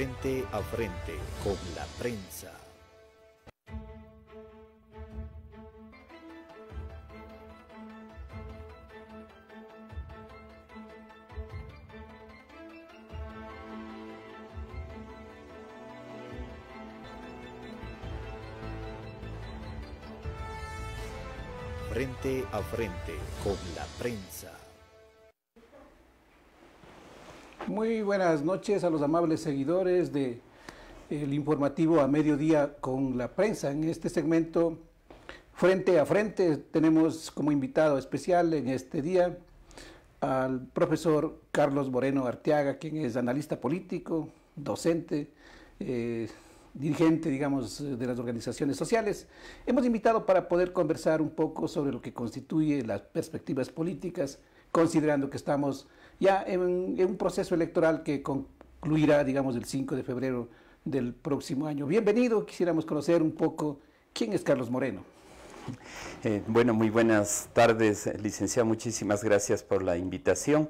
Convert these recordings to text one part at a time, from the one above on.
Frente a frente con la prensa. Frente a frente con la prensa. Muy buenas noches a los amables seguidores de el informativo a mediodía con la prensa. En este segmento frente a frente tenemos como invitado especial en este día al profesor Carlos Moreno Arteaga, quien es analista político, docente, eh, dirigente, digamos, de las organizaciones sociales. Hemos invitado para poder conversar un poco sobre lo que constituye las perspectivas políticas, considerando que estamos ya en, un proceso electoral que concluirá, digamos, el 5 de febrero del próximo año. Bienvenido, quisiéramos conocer un poco quién es Carlos Moreno. Eh, bueno, muy buenas tardes, licenciado. Muchísimas gracias por la invitación.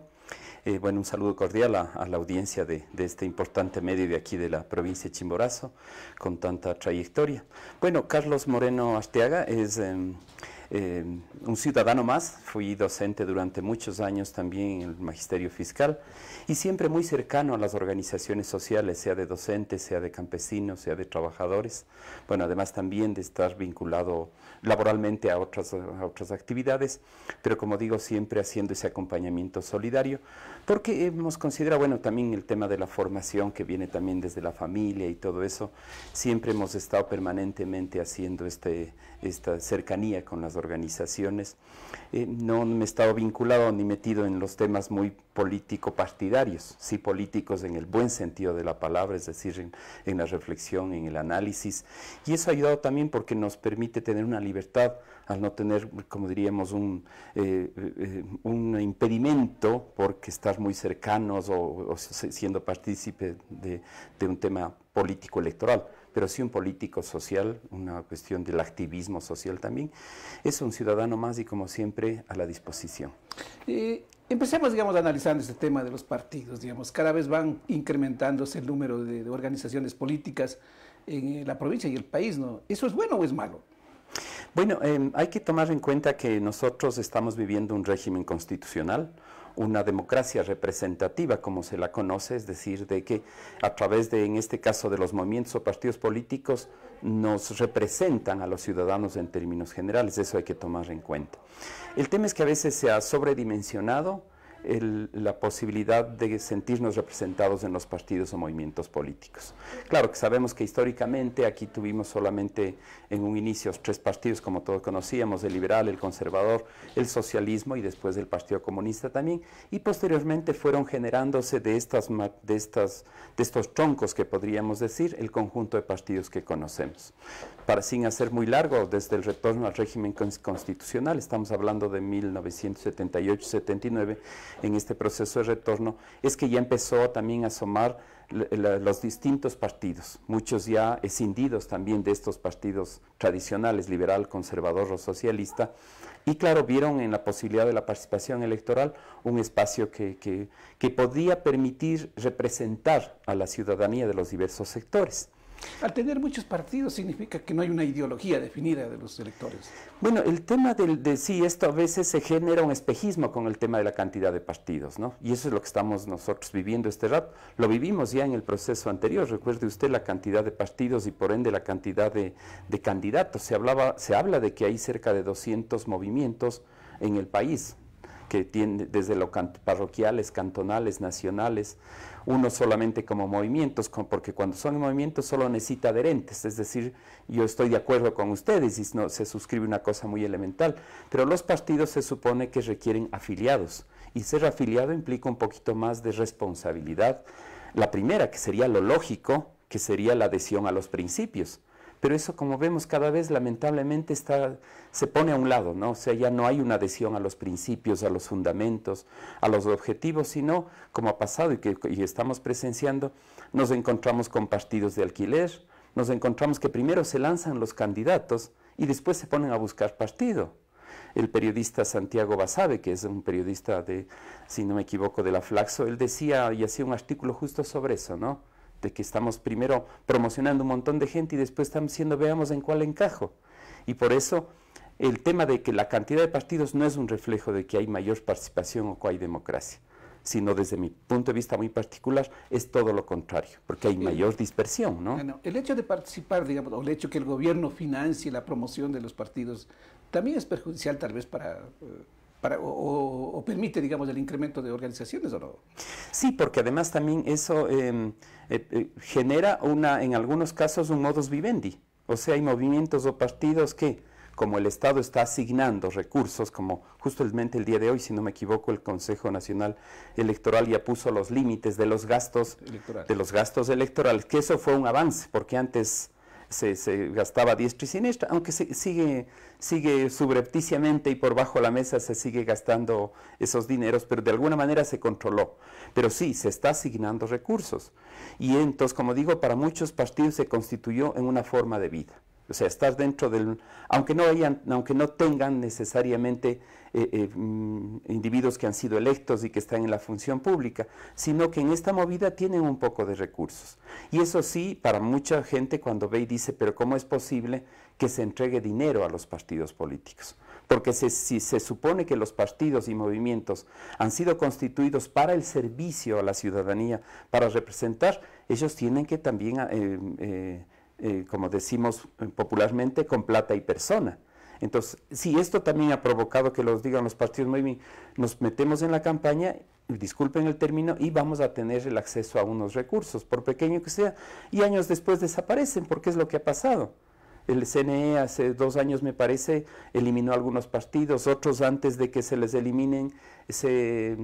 Eh, bueno, un saludo cordial a, la audiencia de, este importante medio de aquí de la provincia de Chimborazo, con tanta trayectoria. Bueno, Carlos Moreno Arteaga es em, eh, un ciudadano más, fui docente durante muchos años también en el magisterio fiscal y siempre muy cercano a las organizaciones sociales, sea de docentes, sea de campesinos, sea de trabajadores, bueno, además también de estar vinculado laboralmente a otras, a otras actividades, pero como digo, siempre haciendo ese acompañamiento solidario, porque hemos considerado, bueno, también el tema de la formación que viene también desde la familia y todo eso, siempre hemos estado permanentemente haciendo este esta cercanía con las organizaciones. Eh, no me he estado vinculado ni metido en los temas muy político-partidarios, sí políticos en el buen sentido de la palabra, es decir, en, la reflexión, en el análisis. Y eso ha ayudado también porque nos permite tener una libertad al no tener, como diríamos, un, eh, eh, impedimento porque estar muy cercanos o, siendo partícipe de un tema político-electoral pero sí un político social, una cuestión del activismo social también. Es un ciudadano más y como siempre a la disposición. empecemos, digamos, analizando este tema de los partidos, digamos, cada vez van incrementándose el número de, organizaciones políticas en eh, la provincia y el país, ¿no? ¿Eso es bueno o es malo? Bueno, em, hay que tomar en cuenta que nosotros estamos viviendo un régimen constitucional, una democracia representativa, como se la conoce, es decir, de que a través de, en este caso, de los movimientos o partidos políticos, nos representan a los ciudadanos en términos generales, eso hay que tomar en cuenta. El tema es que a veces se ha sobredimensionado la posibilidad de sentirnos representados en los partidos o movimientos políticos. Claro que sabemos que históricamente aquí tuvimos solamente en un inicio tres partidos, como todos conocíamos, el liberal, el conservador, el socialismo y después el Partido Comunista también, y posteriormente fueron generándose de, estas, de, estas, de estos troncos que podríamos decir el conjunto de partidos que conocemos. Para sin hacer muy largo, desde el retorno al régimen constitucional, estamos hablando de 1978-79, en este proceso de retorno, es que ya empezó también a asomar los distintos partidos, muchos ya escindidos también de estos partidos tradicionales, liberal, conservador o socialista, y claro, vieron en la posibilidad de la participación electoral un espacio que, que podía permitir representar a la ciudadanía de los diversos sectores. Al tener muchos partidos significa que no hay una ideología definida de los electores. Bueno, el tema del, de sí, esto a veces se genera un espejismo con el tema de la cantidad de partidos, ¿no? Y eso es lo que estamos nosotros viviendo este rato. Lo vivimos ya en el proceso anterior, recuerde usted la cantidad de partidos y por ende la cantidad de, de candidatos. Se, hablaba, se habla de que hay cerca de 200 movimientos en el país, que tiene desde lo parroquiales, cantonales, nacionales, uno solamente como movimientos, porque cuando son movimientos solo necesita adherentes, es decir, yo estoy de acuerdo con ustedes y no, se suscribe una cosa muy elemental, pero los partidos se supone que requieren afiliados y ser afiliado implica un poquito más de responsabilidad. La primera, que sería lo lógico, que sería la adhesión a los principios pero eso, como vemos, cada vez lamentablemente está, se pone a un lado, ¿no? O sea, ya no hay una adhesión a los principios, a los fundamentos, a los objetivos, sino, como ha pasado y que estamos presenciando, nos encontramos con partidos de alquiler, nos encontramos que primero se lanzan los candidatos y después se ponen a buscar partido el periodista Santiago Basabe, que es un periodista de, si no me equivoco, de la Flaxo, él decía y hacía un artículo justo sobre eso, ¿no? de que estamos primero promocionando un montón de gente y después estamos diciendo veamos en cuál encajo. Y por eso el tema de que la cantidad de partidos no es un reflejo de que hay mayor participación o que hay democracia, sino desde mi punto de vista muy particular es todo lo contrario, porque hay mayor dispersión, ¿no? el hecho de participar, digamos, o el hecho que el gobierno financie la promoción de los partidos, también es perjudicial tal vez para... Eh, para, o, permite, digamos, el incremento de organizaciones o no? Sí, porque además también eso em, eh, eh, genera una, en algunos casos un modus vivendi. O sea, hay movimientos o partidos que, como el Estado está asignando recursos, como justamente el día de hoy, si no me equivoco, el Consejo Nacional Electoral ya puso los límites de los gastos de los gastos electorales que eso fue un avance, porque antes se, gastaba diestra y siniestra, aunque se, sigue, sigue subrepticiamente y por bajo la mesa se sigue gastando esos dineros, pero de alguna manera se controló. Pero sí, se está asignando recursos. Y entonces, como digo, para muchos partidos se constituyó en una forma de vida. O sea, estar dentro del, aunque no hayan, aunque no tengan necesariamente eh, eh, mm, individuos que han sido electos y que están en la función pública, sino que en esta movida tienen un poco de recursos. Y eso sí, para mucha gente cuando ve y dice, pero ¿cómo es posible que se entregue dinero a los partidos políticos? Porque si se supone que los partidos y movimientos han sido constituidos para el servicio a la ciudadanía, para representar, ellos tienen que también, eh, como decimos popularmente, con plata y persona. Entonces, si esto también ha provocado que los digan los partidos, muy nos metemos en la campaña, disculpen el término, y vamos a tener el acceso a unos recursos, por pequeño que sea, y años después desaparecen, porque es lo que ha pasado. El CNE hace dos años, me parece, eliminó algunos partidos, otros antes de que se les eliminen se,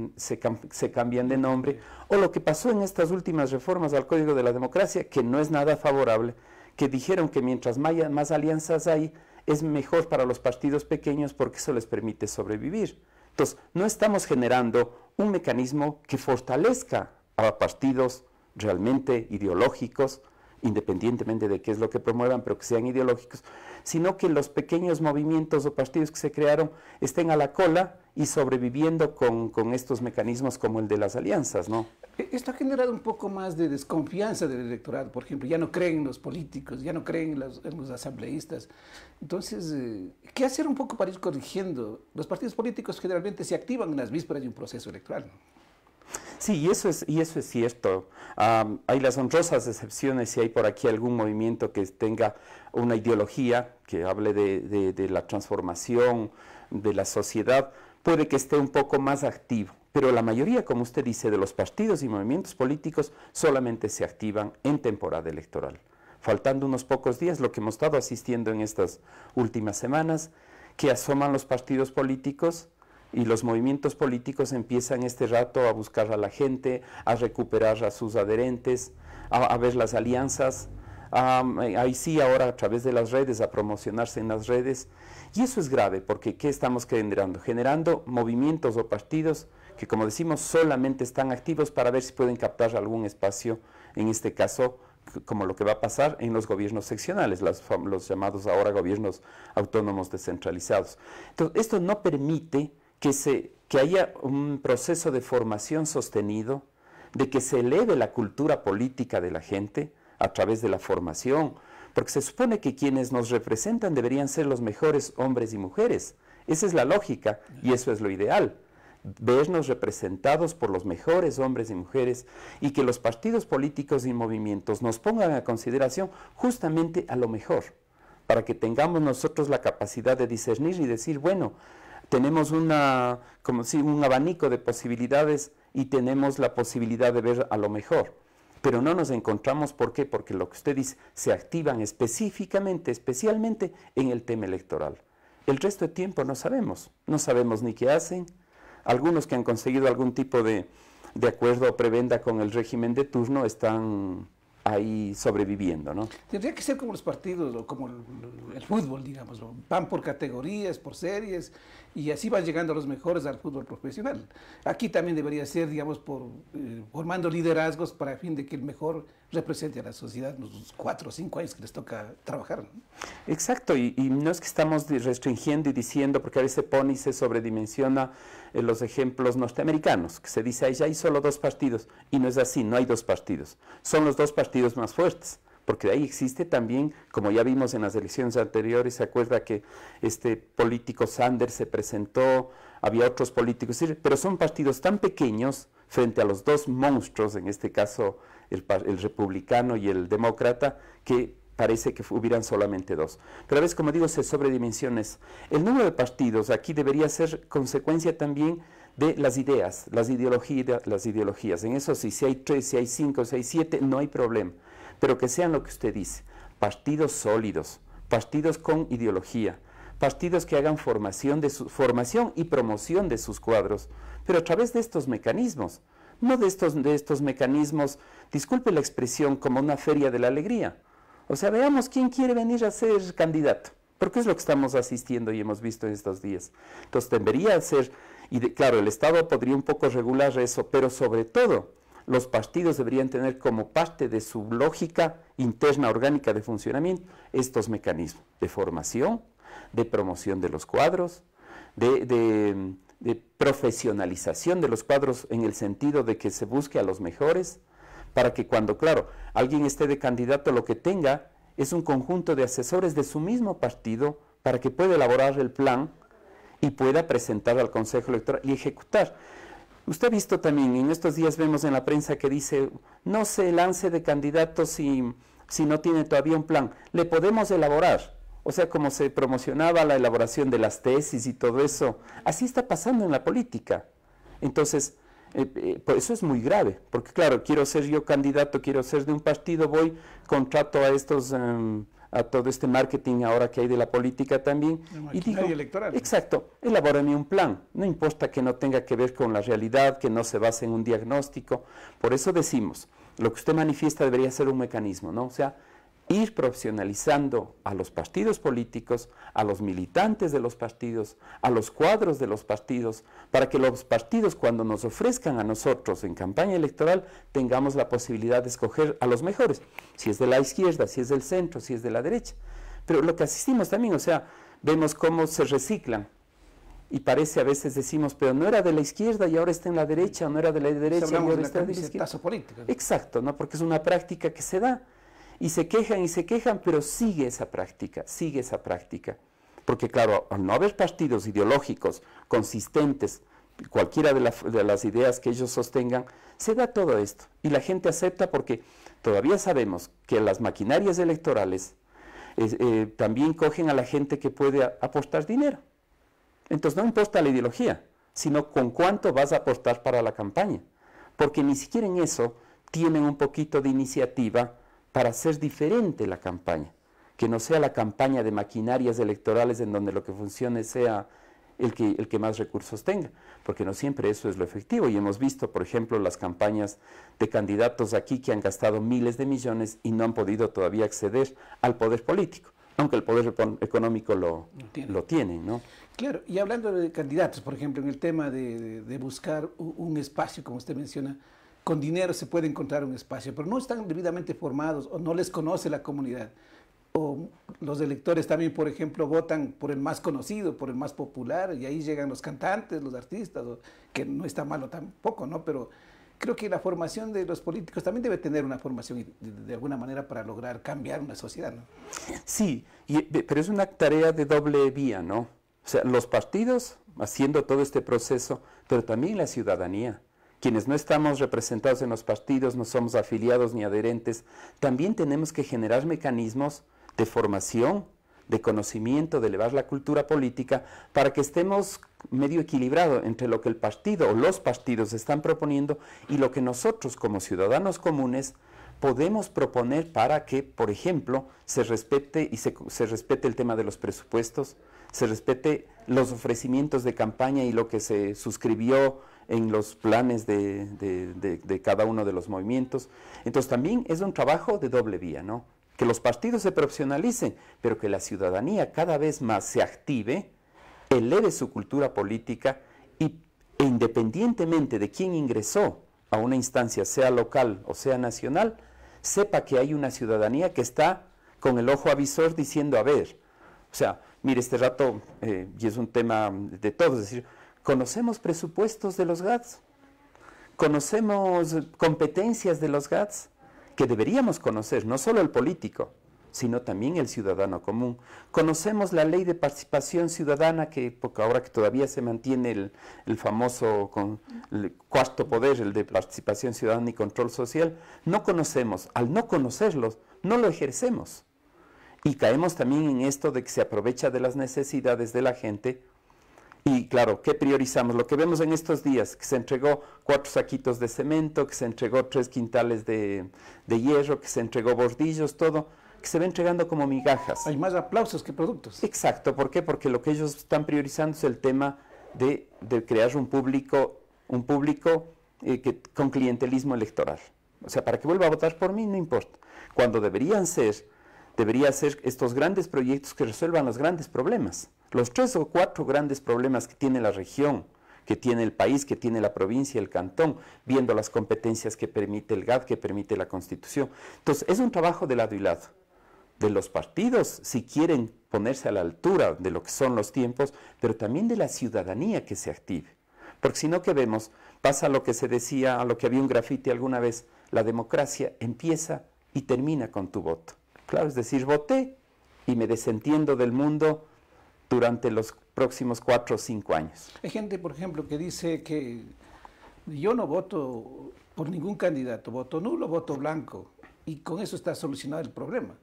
cambian de nombre, o lo que pasó en estas últimas reformas al Código de la Democracia, que no es nada favorable, que dijeron que mientras más alianzas hay, es mejor para los partidos pequeños porque eso les permite sobrevivir. Entonces, no estamos generando un mecanismo que fortalezca a partidos realmente ideológicos, independientemente de qué es lo que promuevan, pero que sean ideológicos, sino que los pequeños movimientos o partidos que se crearon estén a la cola y sobreviviendo con, con, estos mecanismos como el de las alianzas, ¿no? E, esto ha generado un poco más de desconfianza del electorado, por ejemplo, ya no creen los políticos, ya no creen los, los asambleístas. Entonces, eh, ¿qué hacer un poco para ir corrigiendo? Los partidos políticos generalmente se activan en las vísperas de un proceso electoral. Sí, y eso es, y eso es cierto. hay las honrosas excepciones si hay por aquí algún movimiento que tenga una ideología, que hable de, de, de la transformación, de la sociedad puede que esté un poco más activo, pero la mayoría, como usted dice, de los partidos y movimientos políticos solamente se activan en temporada electoral. Faltando unos pocos días, lo que hemos estado asistiendo en estas últimas semanas, que asoman los partidos políticos y los movimientos políticos empiezan este rato a buscar a la gente, a recuperar a sus adherentes, a, ver las alianzas, um, ahí sí ahora a través de las redes, a promocionarse en las redes. Y eso es grave porque ¿qué estamos generando? Generando movimientos o partidos que como decimos solamente están activos para ver si pueden captar algún espacio, en este caso como lo que va a pasar en los gobiernos seccionales, los, llamados ahora gobiernos autónomos descentralizados. Entonces, esto no permite que, se, que haya un proceso de formación sostenido, de que se eleve la cultura política de la gente, a través de la formación, porque se supone que quienes nos representan deberían ser los mejores hombres y mujeres. Esa es la lógica y eso es lo ideal. Vernos representados por los mejores hombres y mujeres y que los partidos políticos y movimientos nos pongan a consideración justamente a lo mejor, para que tengamos nosotros la capacidad de discernir y decir, bueno, tenemos una, como si, un abanico de posibilidades y tenemos la posibilidad de ver a lo mejor pero no nos encontramos. ¿Por qué? Porque lo que usted dice, se activan específicamente, especialmente en el tema electoral. El resto de tiempo no sabemos, no sabemos ni qué hacen. Algunos que han conseguido algún tipo de, de acuerdo o prebenda con el régimen de turno están ahí sobreviviendo, ¿no? Tendría que ser como los partidos, como el, fútbol, digamos, van por categorías, por series, y así van llegando los mejores al fútbol profesional. Aquí también debería ser, digamos, eh, formando liderazgos para el fin de que el mejor represente a la sociedad los cuatro o cinco años que les toca trabajar. Exacto, y, no es que estamos restringiendo y diciendo, porque a veces pone y se sobredimensiona eh, los ejemplos norteamericanos, que se dice, ahí ya hay solo dos partidos, y no es así, no hay dos partidos, son los dos partidos más fuertes porque ahí existe también, como ya vimos en las elecciones anteriores, se acuerda que este político Sanders se presentó, había otros políticos, pero son partidos tan pequeños frente a los dos monstruos, en este caso el, republicano y el demócrata, que parece que hubieran solamente dos. Pero a veces, como digo, se sobredimensiones. El número de partidos aquí debería ser consecuencia también de las ideas, las ideologías, las ideologías. En eso sí, si hay tres, si hay cinco, si hay siete, no hay problema. Pero que sean lo que usted dice, partidos sólidos, partidos con ideología, partidos que hagan formación, de su, formación y promoción de sus cuadros, pero a través de estos mecanismos no de estos, de estos mecanismos, disculpe la expresión, como una feria de la alegría. O sea, veamos quién quiere venir a ser candidato, porque es lo que estamos asistiendo y hemos visto en estos días. Entonces, debería ser, y claro, el Estado podría un poco regular eso, pero sobre todo, los partidos deberían tener como parte de su lógica interna orgánica de funcionamiento estos mecanismos de formación, de promoción de los cuadros, de de profesionalización de los cuadros en el sentido de que se busque a los mejores para que cuando, claro, alguien esté de candidato, lo que tenga es un conjunto de asesores de su mismo partido para que pueda elaborar el plan y pueda presentar al Consejo Electoral y ejecutar. Usted ha visto también, en estos días vemos en la prensa que dice, no se lance de candidato si, si no tiene todavía un plan. Le podemos elaborar, o sea, como se promocionaba la elaboración de las tesis y todo eso, así está pasando en la política. Entonces, eh, eh, por pues eso es muy grave, porque claro, quiero ser yo candidato, quiero ser de un partido, voy, contrato a estos... Em, a todo este marketing ahora que hay de la política también. y digo, electoral. Exacto, elabórame un plan. No importa que no tenga que ver con la realidad, que no se base en un diagnóstico. Por eso decimos, lo que usted manifiesta debería ser un mecanismo, ¿no? O sea, ir profesionalizando a los partidos políticos, a los militantes de los partidos, a los cuadros de los partidos, para que los partidos cuando nos ofrezcan a nosotros en campaña electoral tengamos la posibilidad de escoger a los mejores, si es de la izquierda, si es del centro, si es de la derecha. Pero lo que asistimos también, o sea, vemos cómo se reciclan y parece a veces decimos, pero no era de la izquierda y ahora está en la derecha, no era de la derecha y ahora está de la izquierda. Exacto, ¿no? porque es una práctica que se da y se quejan y se quejan, pero sigue esa práctica, sigue esa práctica. Porque claro, al no haber partidos ideológicos consistentes, cualquiera de, las ideas que ellos sostengan, se da todo esto. Y la gente acepta porque todavía sabemos que las maquinarias electorales eh, también cogen a la gente que puede aportar dinero. Entonces no importa la ideología, sino con cuánto vas a aportar para la campaña. Porque ni siquiera en eso tienen un poquito de iniciativa para hacer diferente la campaña, que no sea la campaña de maquinarias electorales en donde lo que funcione sea el que, el que más recursos tenga, porque no siempre eso es lo efectivo. Y hemos visto, por ejemplo, las campañas de candidatos aquí que han gastado miles de millones y no han podido todavía acceder al poder político, aunque el poder económico lo, tiene. lo ¿no? Claro, y hablando de candidatos, por ejemplo, en el tema de, buscar un espacio, como usted menciona, con dinero se puede encontrar un espacio, pero no están debidamente formados o no les conoce la comunidad. O los electores también, por ejemplo, votan por el más conocido, por el más popular, y ahí llegan los cantantes, los artistas, que no está malo tampoco, ¿no? Pero creo que la formación de los políticos también debe tener una formación de, alguna manera para lograr cambiar una sociedad, ¿no? Sí, pero es una tarea de doble vía, ¿no? O sea, los partidos haciendo todo este proceso, pero también la ciudadanía quienes no estamos representados en los partidos, no somos afiliados ni adherentes, también tenemos que generar mecanismos de formación, de conocimiento, de elevar la cultura política para que estemos medio equilibrado entre lo que el partido o los partidos están proponiendo y lo que nosotros como ciudadanos comunes podemos proponer para que, por ejemplo, se respete y se respete el tema de los presupuestos, se respete los ofrecimientos de campaña y lo que se suscribió en los planes de, cada uno de los movimientos. Entonces también es un trabajo de doble vía, ¿no? Que los partidos se profesionalicen, pero que la ciudadanía cada vez más se active, eleve su cultura política y e independientemente de quién ingresó a una instancia, sea local o sea nacional, sepa que hay una ciudadanía que está con el ojo avisor diciendo, a ver, o sea, Mire, este rato, eh, y es un tema de todos, es decir, conocemos presupuestos de los GATS, conocemos competencias de los GATS, que deberíamos conocer, no solo el político, sino también el ciudadano común. Conocemos la ley de participación ciudadana, que porque ahora que todavía se mantiene el, el famoso cuarto poder, el de participación ciudadana y control social, no conocemos, al no conocerlos, no lo ejercemos. Y caemos también en esto de que se aprovecha de las necesidades de la gente. Y claro, ¿qué priorizamos? Lo que vemos en estos días, que se entregó cuatro saquitos de cemento, que se entregó tres quintales de, hierro, que se entregó bordillos, todo que se va entregando como migajas. Hay más aplausos que productos. Exacto, ¿por qué? Porque lo que ellos están priorizando es el tema de, crear un público, un público eh, con clientelismo electoral. O sea, para que vuelva a votar por mí no importa. Cuando deberían ser debería ser estos grandes proyectos que resuelvan los grandes problemas, los tres o cuatro grandes problemas que tiene la región, que tiene el país, que tiene la provincia, el cantón, viendo las competencias que permite el GAD, que permite la Constitución. Entonces, es un trabajo de lado y lado. De los partidos, si quieren ponerse a la altura de lo que son los tiempos, pero también de la ciudadanía que se active. Porque si no, ¿qué vemos? Pasa lo que se decía, a lo que había un grafiti alguna vez, la democracia empieza y termina con tu voto. Claro, es decir, voté y me desentiendo del mundo durante los próximos cuatro o cinco años. Hay gente, por ejemplo, que dice que yo no voto por ningún candidato, voto nulo, voto blanco, y con eso está solucionado el problema.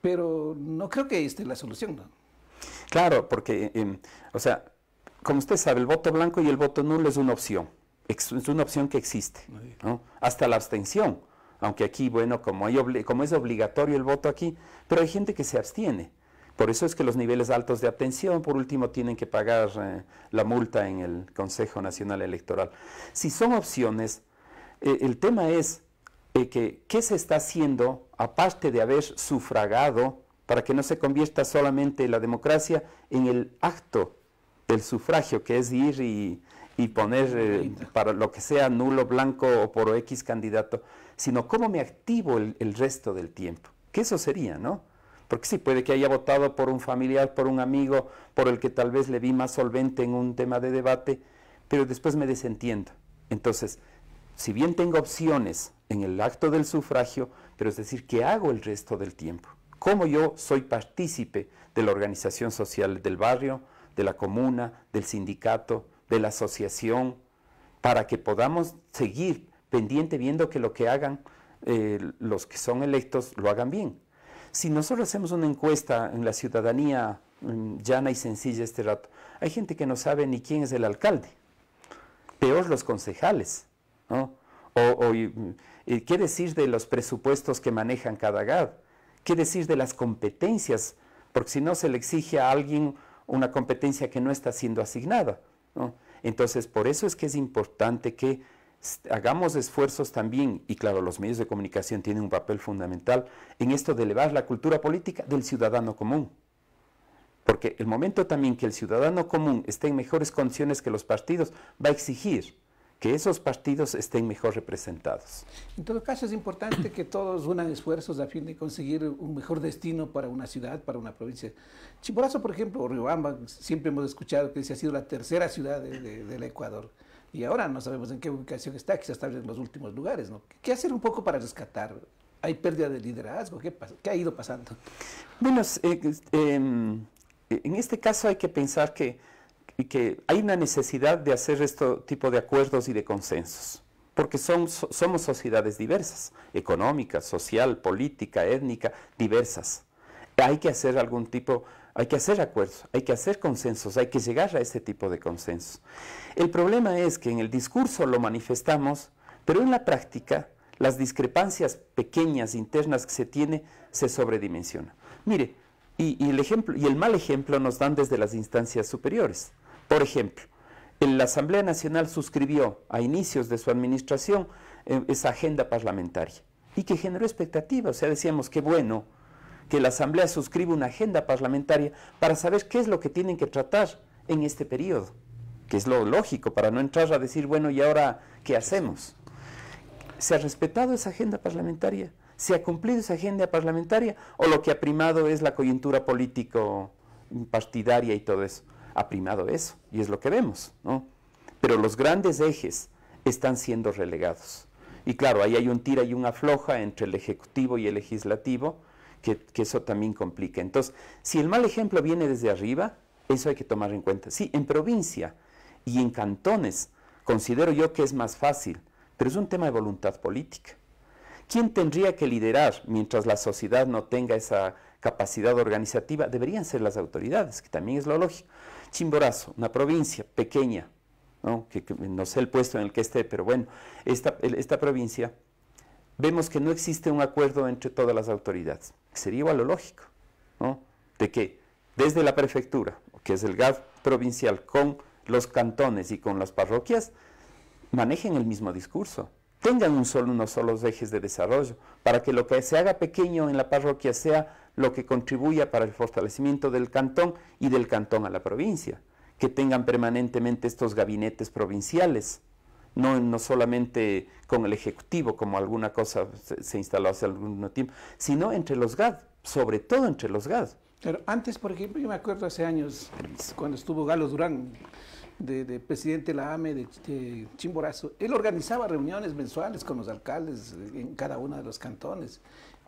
Pero no creo que esté la solución, Claro, porque, em, o sea, como usted sabe, el voto blanco y el voto nulo es una opción, es una opción que existe, ¿no? hasta la abstención aunque aquí, bueno, como, como es obligatorio el voto aquí, pero hay gente que se abstiene. Por eso es que los niveles altos de abstención, por último, tienen que pagar eh, la multa en el Consejo Nacional Electoral. Si son opciones, eh, el tema es eh, que qué se está haciendo, aparte de haber sufragado, para que no se convierta solamente la democracia en el acto del sufragio, que es ir y, y poner para lo que sea nulo, blanco o por X candidato sino cómo me activo el, resto del tiempo. Que eso sería, ¿no? Porque sí, puede que haya votado por un familiar, por un amigo, por el que tal vez le vi más solvente en un tema de debate, pero después me desentiendo. Entonces, si bien tengo opciones en el acto del sufragio, pero es decir, ¿qué hago el resto del tiempo? ¿Cómo yo soy partícipe de la organización social del barrio, de la comuna, del sindicato, de la asociación, para que podamos seguir pendiente viendo que lo que hagan eh, los que son electos lo hagan bien. Si nosotros hacemos una encuesta en la ciudadanía mm, llana y sencilla este rato, hay gente que no sabe ni quién es el alcalde, peor los concejales, ¿no? O, mm, eh, qué decir de los presupuestos que manejan cada GAD, qué decir de las competencias, porque si no se le exige a alguien una competencia que no está siendo asignada. Entonces, por eso es que es importante que hagamos esfuerzos también, y claro, los medios de comunicación tienen un papel fundamental en esto de elevar la cultura política del ciudadano común. Porque el momento también que el ciudadano común esté en mejores condiciones que los partidos, va a exigir que esos partidos estén mejor representados. En todo caso, es importante que todos unan esfuerzos a fin de conseguir un mejor destino para una ciudad, para una provincia. Chimborazo, por ejemplo, o Riobamba, siempre hemos escuchado que se ha sido la tercera ciudad del Ecuador y ahora no sabemos en qué ubicación está, quizás está en los últimos lugares, ¿no? ¿Qué hacer un poco para rescatar? ¿Hay pérdida de liderazgo? ¿Qué, ha ido pasando? Bueno, eh, em, eh, en este caso hay que pensar que, que hay una necesidad de hacer este tipo de acuerdos y de consensos porque somos sociedades diversas, económica, social, política, étnica, diversas. Hay que hacer algún tipo hay que hacer acuerdos, hay que hacer consensos, hay que llegar a ese tipo de consensos. El problema es que en el discurso lo manifestamos, pero en la práctica las discrepancias pequeñas internas que se tiene se sobredimensionan. Mire, y, el ejemplo, y el mal ejemplo nos dan desde las instancias superiores. Por ejemplo, la Asamblea Nacional suscribió a inicios de su administración eh, esa agenda parlamentaria y que generó expectativas. O sea, decíamos, que bueno, que la Asamblea suscriba una agenda parlamentaria para saber qué es lo que tienen que tratar en este periodo, que es lo lógico para no entrar a decir, bueno, ¿y ahora qué hacemos? ¿Se ha respetado esa agenda parlamentaria? ¿Se ha cumplido esa agenda parlamentaria? ¿O lo que ha primado es la coyuntura político mm, partidaria y todo eso? Ha primado eso, y es lo que vemos, ¿no? Pero los grandes ejes están siendo relegados. Y claro, ahí hay un tira y una afloja entre el Ejecutivo y el Legislativo, que, eso también complica. Entonces, si el mal ejemplo viene desde arriba, eso hay que tomar en cuenta. Sí, en provincia y en cantones considero yo que es más fácil, pero es un tema de voluntad política. ¿Quién tendría que liderar mientras la sociedad no tenga esa capacidad organizativa? Deberían ser las autoridades, que también es lo lógico. Chimborazo, una provincia pequeña, ¿no? Que, no sé el puesto en el que esté, pero bueno, esta, esta provincia vemos que no existe un acuerdo entre todas las autoridades. Sería igual lo lógico, ¿no? De que desde la prefectura, que es el GAF provincial, con los cantones y con las parroquias, manejen el mismo discurso, tengan un solo, unos solos ejes de desarrollo, para que lo que se haga pequeño en la parroquia sea lo que contribuya para el fortalecimiento del cantón y del cantón a la provincia, que tengan permanentemente estos gabinetes provinciales no, solamente con el Ejecutivo, como alguna cosa se, instaló hace algún tiempo, sino entre los GAD, sobre todo entre los GAD. Pero antes, por ejemplo, yo me acuerdo hace años, cuando estuvo Galo Durán, de, presidente de la AME, de, Chimborazo, él organizaba reuniones mensuales con los alcaldes eh, en cada uno de los cantones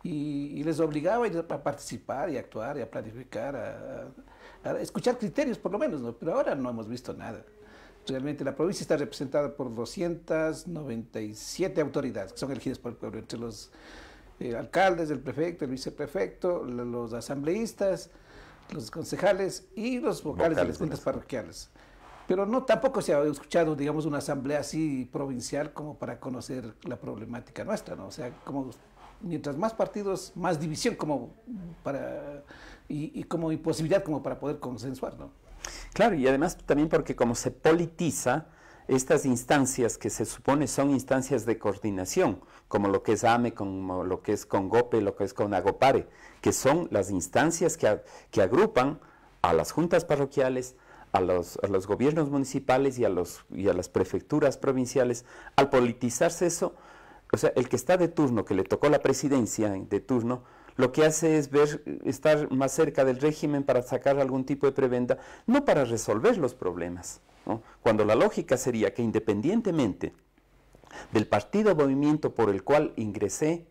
y, les obligaba a participar y actuar y a planificar, a, escuchar criterios por lo menos, pero ahora no hemos visto nada. Realmente la provincia está representada por 297 autoridades que son elegidas por el pueblo, entre los eh, alcaldes, el prefecto, el viceprefecto, los asambleístas, los concejales y los vocales, de las juntas pues. parroquiales. Pero no, tampoco se ha escuchado, digamos, una asamblea así provincial como para conocer la problemática nuestra, ¿no? O sea, como mientras más partidos, más división como para, y, y como imposibilidad como para poder consensuar, ¿no? Claro, y además también porque como se politiza, estas instancias que se supone son instancias de coordinación, como lo que es AME, como lo que es CONGOPE, lo que es AGOPARE, que son las instancias que, que agrupan a las juntas parroquiales, a los, a los gobiernos municipales y a, los, y a las prefecturas provinciales, al politizarse eso, o sea, el que está de turno, que le tocó la presidencia de turno, lo que hace es ver, estar más cerca del régimen para sacar algún tipo de prebenda, no para resolver los problemas. Cuando la lógica sería que independientemente del partido o movimiento por el cual ingresé,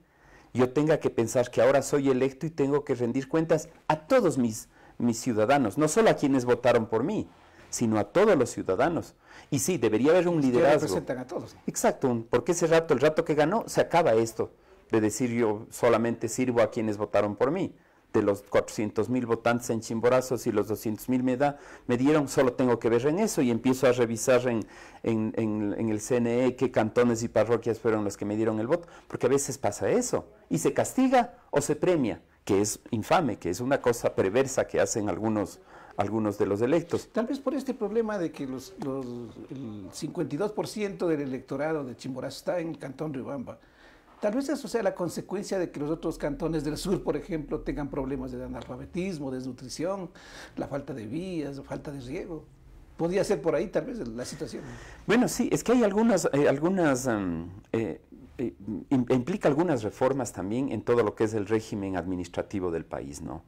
yo tenga que pensar que ahora soy electo y tengo que rendir cuentas a todos mis, mis ciudadanos, no solo a quienes votaron por mí, sino a todos los ciudadanos. Y sí, debería haber un liderazgo. representan a todos. Exacto, porque ese rato, el rato que ganó, se acaba esto de decir yo solamente sirvo a quienes votaron por mí. De los 400 mil votantes en Chimborazo, si los 200 mil me, me dieron, solo tengo que ver en eso y empiezo a revisar en, en, el CNE qué cantones y parroquias fueron los que me dieron el voto, porque a veces pasa eso y se castiga o se premia, que es infame, que es una cosa perversa que hacen algunos, algunos de los electos. Tal vez por este problema de que los, el 52% del electorado de Chimborazo está en el Cantón Ribamba Tal vez eso sea la consecuencia de que los otros cantones del sur, por ejemplo, tengan problemas de analfabetismo, desnutrición, la falta de vías, falta de riego. Podría ser por ahí tal vez la situación. Bueno, sí, es que hay algunas, eh, algunas em, eh, eh, implica algunas reformas también en todo lo que es el régimen administrativo del país, ¿no?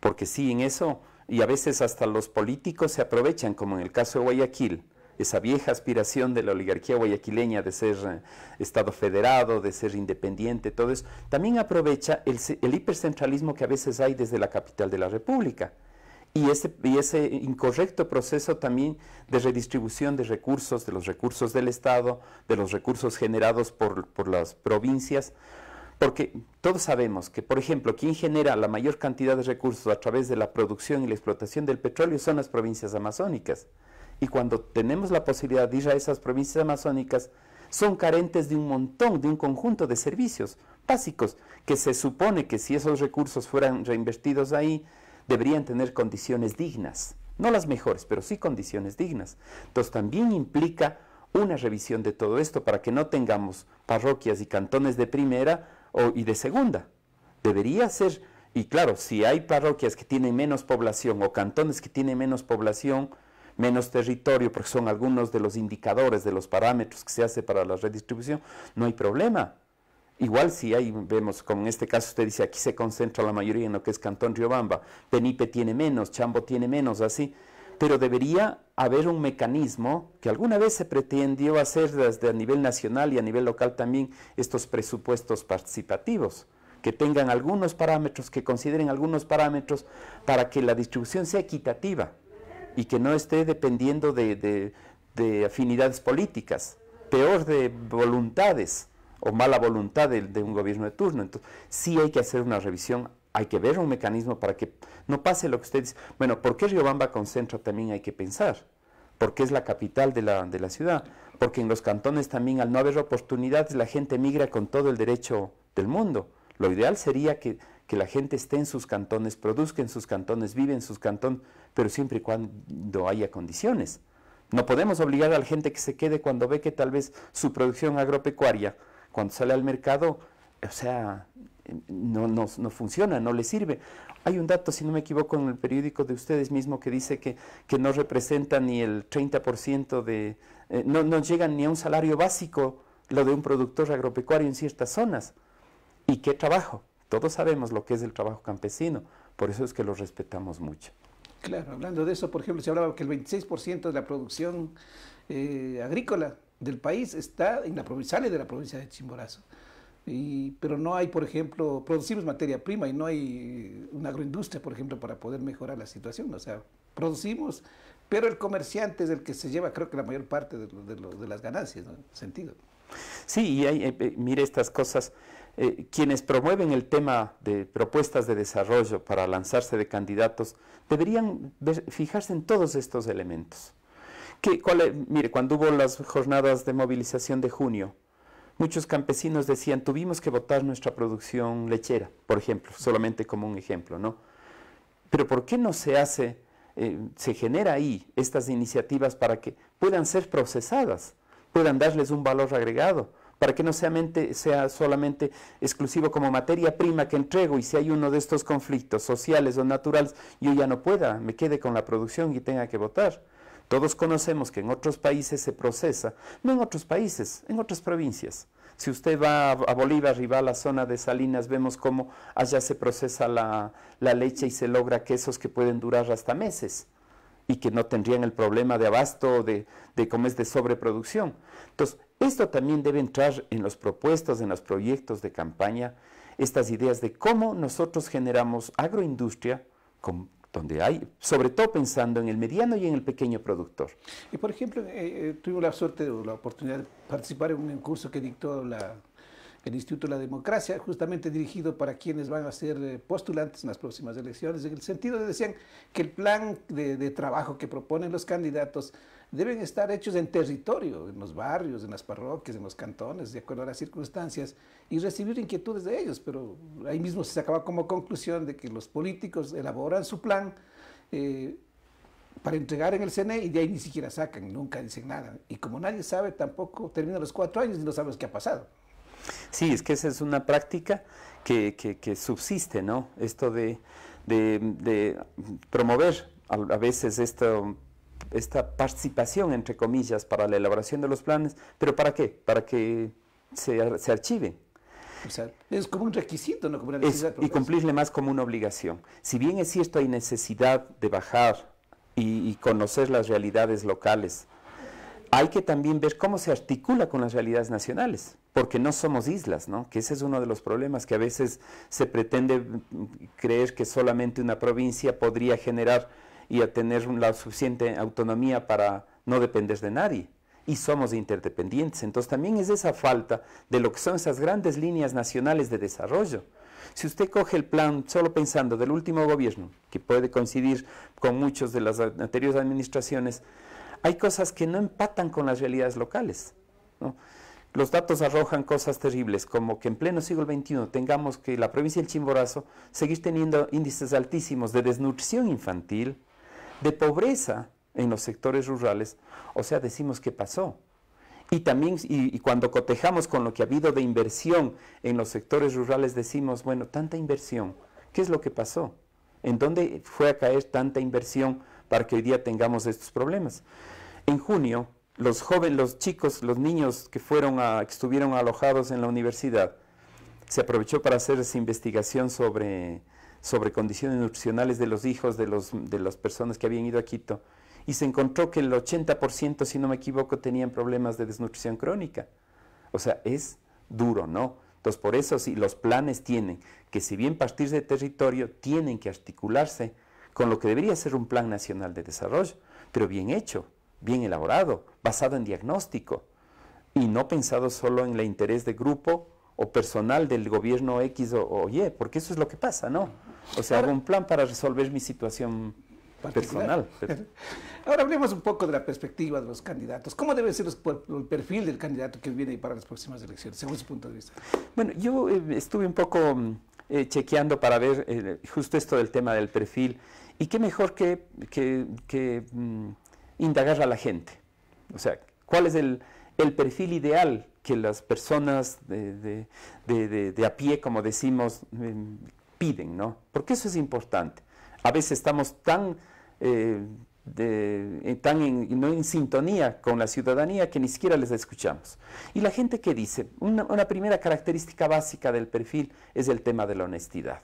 Porque sí, en eso, y a veces hasta los políticos se aprovechan, como en el caso de Guayaquil, esa vieja aspiración de la oligarquía guayaquileña de ser eh, Estado federado, de ser independiente, todo eso, también aprovecha el, hipercentralismo que a veces hay desde la capital de la República. Y ese, incorrecto proceso también de redistribución de recursos, de los recursos del Estado, de los recursos generados por las provincias, porque todos sabemos que, por ejemplo, quien genera la mayor cantidad de recursos a través de la producción y la explotación del petróleo son las provincias amazónicas. Y cuando tenemos la posibilidad de ir a esas provincias amazónicas, son carentes de un montón, de un conjunto de servicios básicos, que se supone que si esos recursos fueran reinvertidos ahí, deberían tener condiciones dignas. No las mejores, pero sí condiciones dignas. Entonces también implica una revisión de todo esto para que no tengamos parroquias y cantones de primera y de segunda. Debería ser, y claro, si hay parroquias que tienen menos población o cantones que tienen menos población, menos territorio, porque son algunos de los indicadores, de los parámetros que se hace para la redistribución, no hay problema. Igual si ahí vemos, como en este caso usted dice, aquí se concentra la mayoría en lo que es Cantón Riobamba, Penipe tiene menos, Chambo tiene menos, así, pero debería haber un mecanismo que alguna vez se pretendió hacer desde a nivel nacional y a nivel local también estos presupuestos participativos que tengan algunos parámetros, que consideren algunos parámetros para que la distribución sea equitativa y que no esté dependiendo de, afinidades políticas, peor de voluntades o mala voluntad de, un gobierno de turno. Entonces, sí hay que hacer una revisión, hay que ver un mecanismo para que no pase lo que usted dice. Bueno, ¿por qué Riobamba concentra también hay que pensar? Porque es la capital de la, de la ciudad, porque en los cantones también al no haber oportunidades la gente migra con todo el derecho del mundo. Lo ideal sería que que la gente esté en sus cantones, produzca en sus cantones, vive en sus cantones, pero siempre y cuando haya condiciones. No podemos obligar a la gente que se quede cuando ve que tal vez su producción agropecuaria, cuando sale al mercado, o sea, no, funciona, no le sirve. Hay un dato, si no me equivoco, en el periódico de ustedes mismo que dice que, no representa ni el 30% de... Eh, no, no llegan ni a un salario básico lo de un productor agropecuario en ciertas zonas. ¿Y qué trabajo? Todos sabemos lo que es el trabajo campesino, por eso es que lo respetamos mucho. Claro, hablando de eso, por ejemplo, se hablaba que el 26% de la producción eh, agrícola del país está en la provincia, sale de la provincia de Chimborazo. pero no hay, por ejemplo, producimos materia prima y no hay una agroindustria, por ejemplo, para poder mejorar la situación. O sea, producimos, pero el comerciante es el que se lleva, creo que la mayor parte de, las ganancias, ¿no? sentido. Sí, y hay, eh, mire estas cosas. Eh, quienes promueven el tema de propuestas de desarrollo para lanzarse de candidatos deberían fijarse en todos estos elementos. Mire, cuando hubo las jornadas de movilización de junio, muchos campesinos decían, tuvimos que votar nuestra producción lechera, por ejemplo, solamente como un ejemplo, ¿no? Pero ¿por qué no se hace, eh, se genera ahí estas iniciativas para que puedan ser procesadas, puedan darles un valor agregado? para que no sea, solamente exclusivo como materia prima que entrego y si hay uno de estos conflictos sociales o naturales, yo ya no pueda, me quede con la producción y tenga que votar. Todos conocemos que en otros países se procesa, no en otros países, en otras provincias. Si usted va a Bolívar arriba a la zona de Salinas, vemos cómo allá se procesa la leche y se logra quesos que pueden durar hasta meses y que no tendrían el problema de abasto, de, de cómo es de sobreproducción. Entonces, esto también debe entrar en los propuestos, en los proyectos de campaña, estas ideas de cómo nosotros generamos agroindustria donde hay, sobre todo pensando en el mediano y en el pequeño productor. Y por ejemplo, eh, eh, tuvimos la suerte o la oportunidad de participar en un curso que dictó la el Instituto de la Democracia, justamente dirigido para quienes van a ser eh, postulantes en las próximas elecciones, en el sentido de decían que el plan de, trabajo que proponen los candidatos deben estar hechos en territorio, en los barrios, en las parroquias, en los cantones, de acuerdo a las circunstancias, y recibir inquietudes de ellos, pero ahí mismo se acaba como conclusión de que los políticos elaboran su plan, eh, para entregar en el CNE y de ahí ni siquiera sacan, nunca dicen nada. Y como nadie sabe, tampoco termina los cuatro años y no sabes qué ha pasado. Sí, es que esa es una práctica que, subsiste, ¿no? Esto de, promover a, veces esta participación, entre comillas, para la elaboración de los planes, pero ¿para qué? Para que se, se archiven. es como un requisito, no y cumplirle más como una obligación. Si bien es cierto, hay necesidad de bajar y conocer las realidades locales hay que también ver cómo se articula con las realidades nacionales, porque no somos islas, ¿no? Que ese es uno de los problemas que a veces se pretende mm, creer que solamente una provincia podría generar y tener la suficiente autonomía para no depender de nadie. Y somos interdependientes. Entonces también es esa falta de lo que son esas grandes líneas nacionales de desarrollo. Si usted coge el plan solo pensando del último gobierno, que puede coincidir con muchos de las anteriores administraciones, hay cosas que no empatan con las realidades locales. Los datos arrojan cosas terribles, como que en pleno siglo XXI tengamos que la provincia del Chimborazo seguir teniendo índices altísimos de desnutrición infantil, de pobreza en los sectores rurales, o sea, decimos qué pasó. Y también, y, cuando cotejamos con lo que ha habido de inversión en los sectores rurales, decimos, bueno, tanta inversión, ¿qué es lo que pasó? ¿En dónde fue a caer tanta inversión para que hoy día tengamos estos problemas. En junio, los jóvenes, los chicos, los niños que, fueron estuvieron alojados en la universidad, se aprovechó para hacer esa investigación sobre, condiciones nutricionales de los hijos de, las personas que habían ido a Quito y se encontró que el 80%, si no me equivoco, tenían problemas de desnutrición crónica. O sea, es duro, ¿no? Entonces, por eso si los planes tienen que, si bien partir de territorio, tienen que articularse con lo que debería ser un plan nacional de desarrollo, pero bien hecho, bien elaborado, basado en diagnóstico y no pensado solo en el interés de grupo o personal del gobierno X o, Y, porque eso es lo que pasa, ¿no? O sea, hago un plan para resolver mi situación personal. Ahora hablemos un poco de la perspectiva de los candidatos. ¿Cómo debe ser el perfil del candidato que viene para las próximas elecciones, según su punto de vista? Bueno, yo eh, estuve un poco mm, eh, chequeando para ver eh, justo esto del tema del perfil. Y qué mejor que, mm, indagar a la gente. O sea, ¿cuál es el, perfil ideal que las personas de, a pie, como decimos, mm, piden? ¿no? Porque eso es importante. A veces estamos tan eh, de, están en, sintonía con la ciudadanía que ni siquiera les escuchamos. Y la gente que dice, una, primera característica básica del perfil es el tema de la honestidad.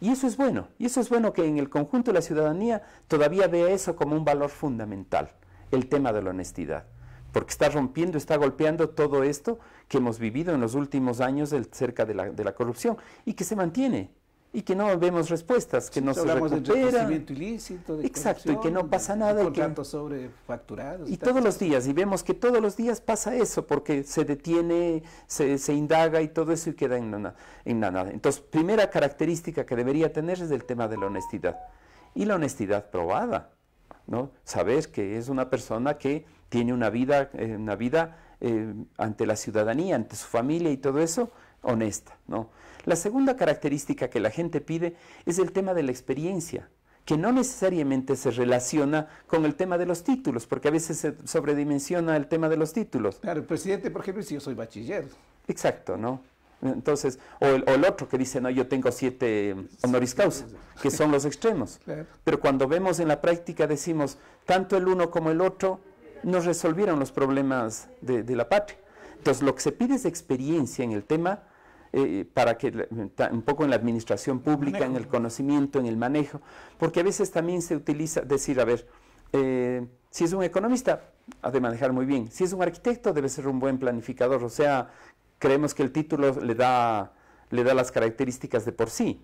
Y eso es bueno, y eso es bueno que en el conjunto de la ciudadanía todavía vea eso como un valor fundamental, el tema de la honestidad, porque está rompiendo, está golpeando todo esto que hemos vivido en los últimos años cerca de la, de la corrupción y que se mantiene, y que no vemos respuestas, que no se recupera. De ilícito, de Exacto, y que no pasa nada. y sobre facturado. Y, todos los días, y vemos que todos los días pasa eso, porque se detiene, se, indaga y todo eso y queda en nada, en nada. Entonces, primera característica que debería tener es el tema de la honestidad. Y la honestidad probada, ¿no? Saber que es una persona que tiene una vida, eh, una vida eh, ante la ciudadanía, ante su familia y todo eso, honesta, ¿no? La segunda característica que la gente pide es el tema de la experiencia que no necesariamente se relaciona con el tema de los títulos, porque a veces se sobredimensiona el tema de los títulos. Claro, el presidente, por ejemplo, dice yo soy bachiller. Exacto, ¿no? Entonces, o el, otro que dice, no, yo tengo siete honoris causa, que son los extremos. Pero cuando vemos en la práctica, decimos, tanto el uno como el otro nos resolvieron los problemas de, de la patria. Entonces, lo que se pide es experiencia en el tema eh, para que un poco en la administración pública, en el conocimiento, en el manejo, porque a veces también se utiliza decir, a ver, eh, si es un economista, ha de manejar muy bien, si es un arquitecto, debe ser un buen planificador, o sea, creemos que el título le da, le da las características de por sí.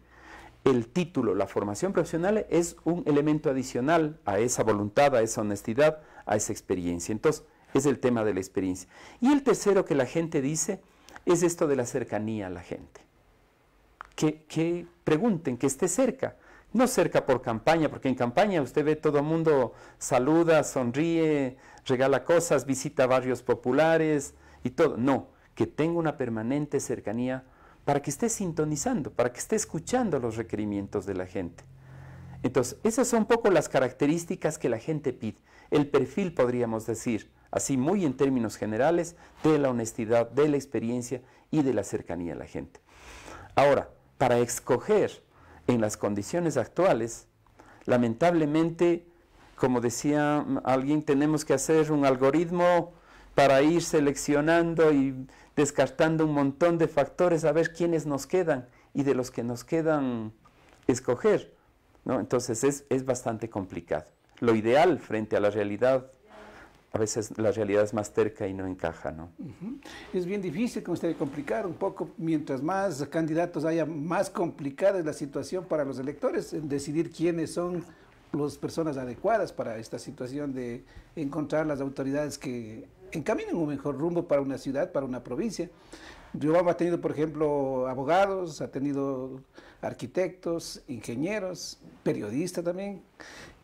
El título, la formación profesional es un elemento adicional a esa voluntad, a esa honestidad, a esa experiencia. Entonces, es el tema de la experiencia. Y el tercero que la gente dice es esto de la cercanía a la gente. Que, pregunten, que esté cerca. No cerca por campaña, porque en campaña usted ve todo el mundo saluda, sonríe, regala cosas, visita barrios populares y todo. No, que tenga una permanente cercanía para que esté sintonizando, para que esté escuchando los requerimientos de la gente. Entonces, esas son un poco las características que la gente pide, el perfil podríamos decir así muy en términos generales, de la honestidad, de la experiencia y de la cercanía a la gente. Ahora, para escoger en las condiciones actuales, lamentablemente, como decía alguien, tenemos que hacer un algoritmo para ir seleccionando y descartando un montón de factores a ver quiénes nos quedan y de los que nos quedan escoger. ¿no? Entonces es, es bastante complicado. Lo ideal frente a la realidad a veces la realidad es más terca y no encaja, ¿no? Es bien difícil, como usted, complicar un poco, mientras más candidatos haya, más complicada es la situación para los electores en decidir quiénes son las personas adecuadas para esta situación de encontrar las autoridades que encaminen un mejor rumbo para una ciudad, para una provincia. Yo ha tenido, por ejemplo, abogados, ha tenido arquitectos, ingenieros, periodistas también,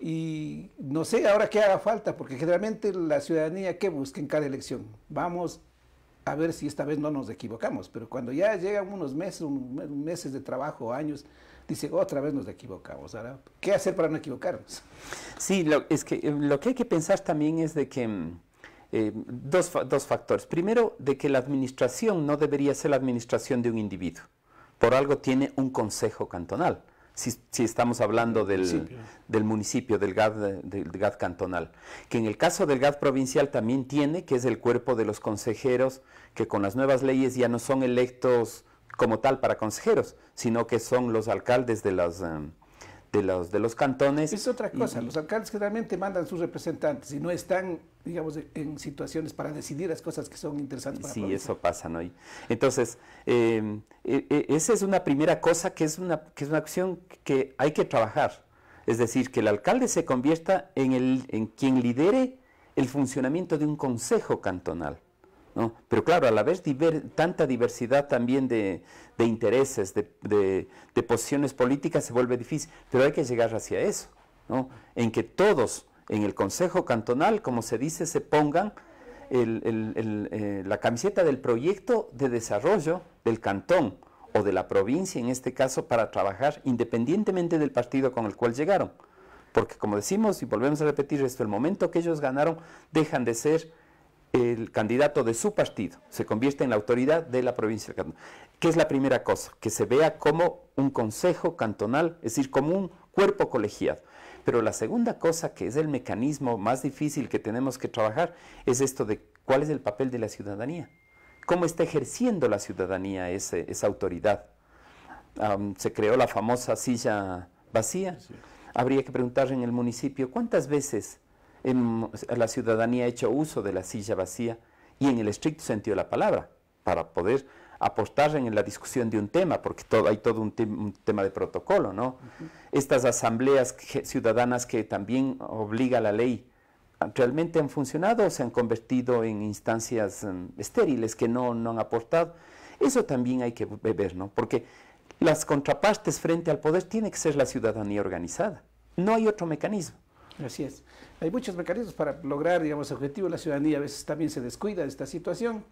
y no sé ahora qué haga falta, porque generalmente la ciudadanía, ¿qué busca en cada elección? Vamos a ver si esta vez no nos equivocamos, pero cuando ya llegan unos meses, meses de trabajo, años, dice otra vez nos equivocamos. Ahora, ¿qué hacer para no equivocarnos? Sí, lo, es que eh, lo que hay que pensar también es de que mm, eh, dos, dos factores. Primero, de que la administración no debería ser la administración de un individuo. Por algo tiene un consejo cantonal si, estamos hablando del municipio, del, municipio, del GAD, del GAD cantonal, que en el caso del GAD provincial también tiene, que es el cuerpo de los consejeros, que con las nuevas leyes ya no son electos como tal para consejeros, sino que son los alcaldes de las... Em, de los, de los cantones. Es otra cosa, los alcaldes generalmente mandan sus representantes y no están, digamos, en situaciones para decidir las cosas que son interesantes para Sí, eso pasa, ¿no? entonces, em, e, e, esa es una primera cosa que es una, que es una acción que hay que trabajar. Es decir, que el alcalde se convierta en, el, en quien lidere el funcionamiento de un consejo cantonal. Pero claro, a la vez tanta diversidad también de, intereses, de, posiciones políticas, se vuelve difícil, pero hay que llegar hacia eso, En que todos en el Consejo Cantonal, como se dice, se pongan eh, la camiseta del proyecto de desarrollo del cantón o de la provincia, en este caso, para trabajar independientemente del partido con el cual llegaron. Porque como decimos y volvemos a repetir esto, el momento que ellos ganaron dejan de ser el candidato de su partido se convierte en la autoridad de la provincia de Cantón. ¿Qué es la primera cosa? Que se vea como un consejo cantonal, es decir, como un cuerpo colegiado. Pero la segunda cosa, que es el mecanismo más difícil que tenemos que trabajar, es esto de cuál es el papel de la ciudadanía. ¿Cómo está ejerciendo la ciudadanía esa autoridad? se creó la famosa silla vacía. Habría que preguntar en el municipio cuántas veces la ciudadanía ha hecho uso de la silla vacía y en el estricto sentido de la palabra, para poder apostar en la discusión de un tema, porque hay todo un, tema de protocolo, ¿no? Estas asambleas ciudadanas que también obliga la ley, ¿realmente han funcionado o se han convertido en instancias mm, estériles que no, no han aportado? Eso también hay que ver, ¿no? Porque las contrapartes frente al poder tiene que ser la ciudadanía organizada. No hay otro mecanismo. Así es. Hay muchos mecanismos para lograr, digamos, objetivo. La ciudadanía a veces también se descuida de esta situación.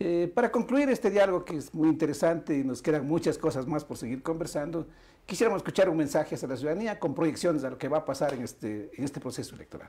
Eh, para concluir este diálogo que es muy interesante y nos quedan muchas cosas más por seguir conversando, quisiéramos escuchar un mensaje hacia la ciudadanía con proyecciones a lo que va a pasar en este, en este proceso electoral.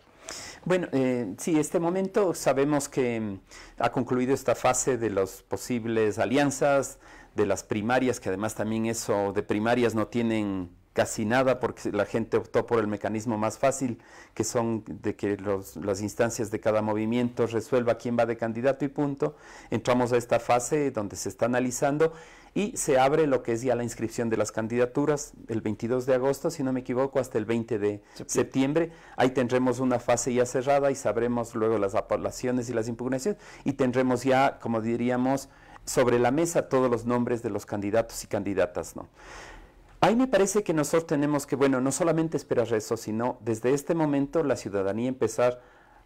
Bueno, eh, sí, este momento sabemos que mm, ha concluido esta fase de las posibles alianzas, de las primarias, que además también eso de primarias no tienen casi nada porque la gente optó por el mecanismo más fácil, que son de que las instancias de cada movimiento resuelva quién va de candidato y punto. Entramos a esta fase donde se está analizando y se abre lo que es ya la inscripción de las candidaturas el 22 de agosto, si no me equivoco, hasta el 20 de septiembre. Ahí tendremos una fase ya cerrada y sabremos luego las apelaciones y las impugnaciones y tendremos ya, como diríamos, sobre la mesa todos los nombres de los candidatos y candidatas, ¿no? Ahí me parece que nosotros tenemos que, bueno, no solamente esperar eso, sino desde este momento la ciudadanía empezar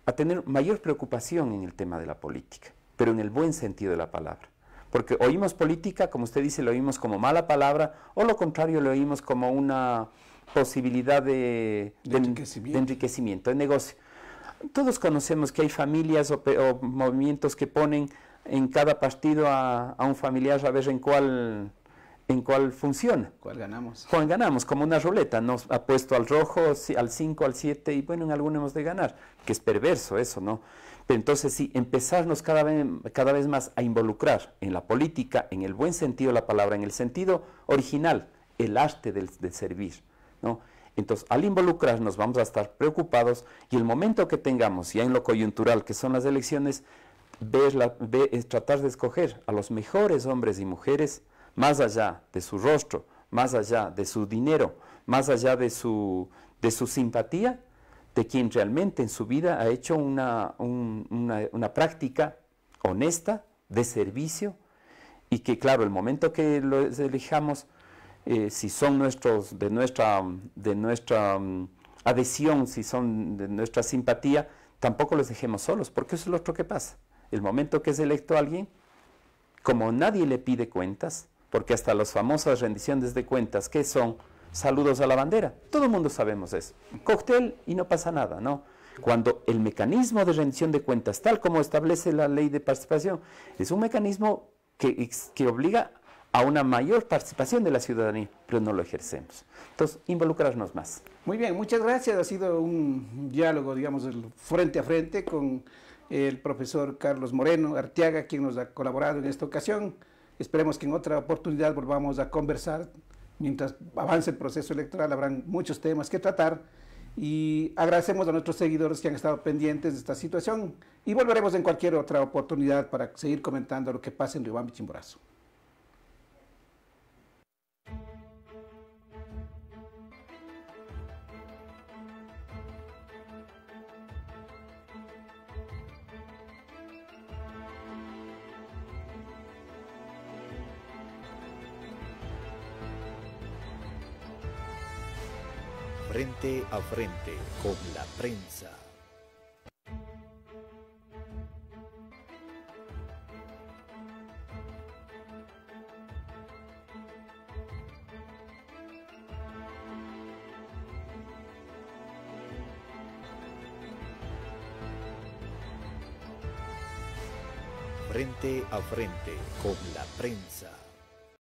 a tener mayor preocupación en el tema de la política, pero en el buen sentido de la palabra. Porque oímos política, como usted dice, lo oímos como mala palabra, o lo contrario, lo oímos como una posibilidad de, enriquecimiento. de negocio. Todos conocemos que hay familias o, movimientos que ponen en cada partido a, a, un familiar a ver en cuál en cuál funciona. ¿Cuál ganamos? ¿Cuál ganamos, como una ruleta, nos ha puesto al rojo, al 5, al 7 y bueno, en alguno hemos de ganar, que es perverso eso, ¿no? Pero entonces sí, empezarnos cada vez, cada vez más a involucrar en la política, en el buen sentido de la palabra, en el sentido original, el arte de servir, ¿no? Entonces, al involucrarnos vamos a estar preocupados y el momento que tengamos, ya en lo coyuntural, que son las elecciones, tratar de escoger a los mejores hombres y mujeres más allá de su rostro, más allá de su dinero, más allá de su, de su simpatía, de quien realmente en su vida ha hecho una, una, práctica honesta de servicio y que claro, el momento que los elijamos, eh, si son nuestros, de nuestra, de nuestra mm, adhesión, si son de nuestra simpatía, tampoco los dejemos solos, porque eso es lo otro que pasa. El momento que es electo alguien, como nadie le pide cuentas, porque hasta las famosas rendiciones de cuentas, que son? Saludos a la bandera. Todo el mundo sabemos eso. Cóctel y no pasa nada, ¿no? Cuando el mecanismo de rendición de cuentas, tal como establece la ley de participación, es un mecanismo que, que obliga a una mayor participación de la ciudadanía, pero no lo ejercemos. Entonces, involucrarnos más. Muy bien, muchas gracias. Ha sido un diálogo, digamos, frente a frente con el profesor Carlos Moreno Arteaga, quien nos ha colaborado en esta ocasión. Esperemos que en otra oportunidad volvamos a conversar. Mientras avance el proceso electoral habrán muchos temas que tratar y agradecemos a nuestros seguidores que han estado pendientes de esta situación y volveremos en cualquier otra oportunidad para seguir comentando lo que pasa en Riobamba y Chimborazo. Frente a frente con la prensa. Frente a frente con la prensa.